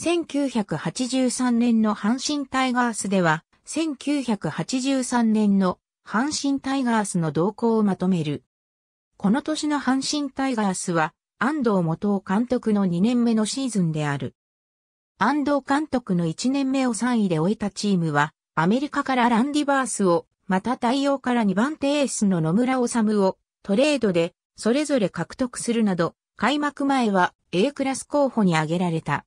1983年の阪神タイガースでは、1983年の阪神タイガースの動向をまとめる。この年の阪神タイガースは、安藤元監督の2年目のシーズンである。安藤監督の1年目を3位で終えたチームは、アメリカからランディバースを、また対応から2番手エースの野村治をトレードでそれぞれ獲得するなど、開幕前は A クラス候補に挙げられた。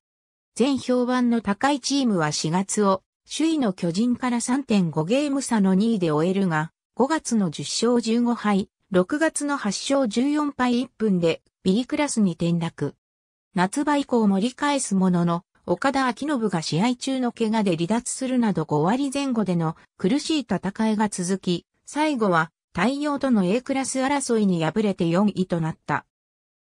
全評判の高いチームは4月を、首位の巨人から3.5ゲーム差の2位で終えるが、5月の10勝15敗、6月の8勝14敗1分で B クラスに転落。夏場以降盛り返すものの、岡田昭信が試合中の怪我で離脱するなど5割前後での苦しい戦いが続き、最後は太陽との A クラス争いに敗れて4位となった。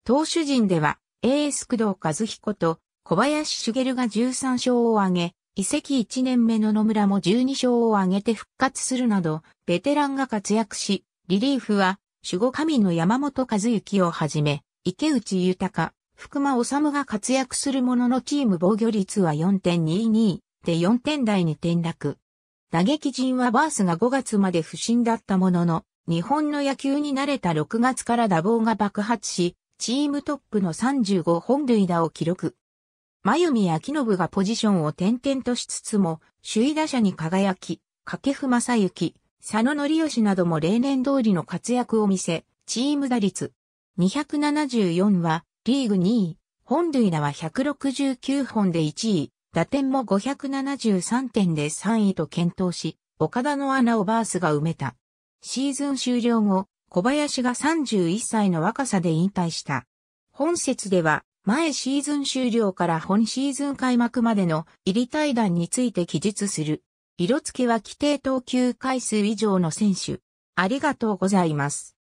投手陣では、エース工藤和彦と小林茂が13勝を挙げ、移籍1年目の野村も12勝を挙げて復活するなど、ベテランが活躍し、リリーフは、守護神の山本和幸をはじめ、池内豊、福間治が活躍するもののチーム防御率は4.22で4点台に転落。打撃陣はバースが5月まで不振だったものの、日本の野球に慣れた6月から打棒が爆発し、チームトップの35本塁打を記録。真由美明信がポジションを転々としつつも、首位打者に輝き、掛布正幸、佐野則義なども例年通りの活躍を見せ、チーム打率274はリーグ2位、本塁打は169本で1位、打点も573点で3位と検討し、岡田の穴をバースが埋めた。シーズン終了後、小林が31歳の若さで引退した。本節では、前シーズン終了から本シーズン開幕までの入り対談について記述する。色付きは規定投球回数以上の選手。ありがとうございます。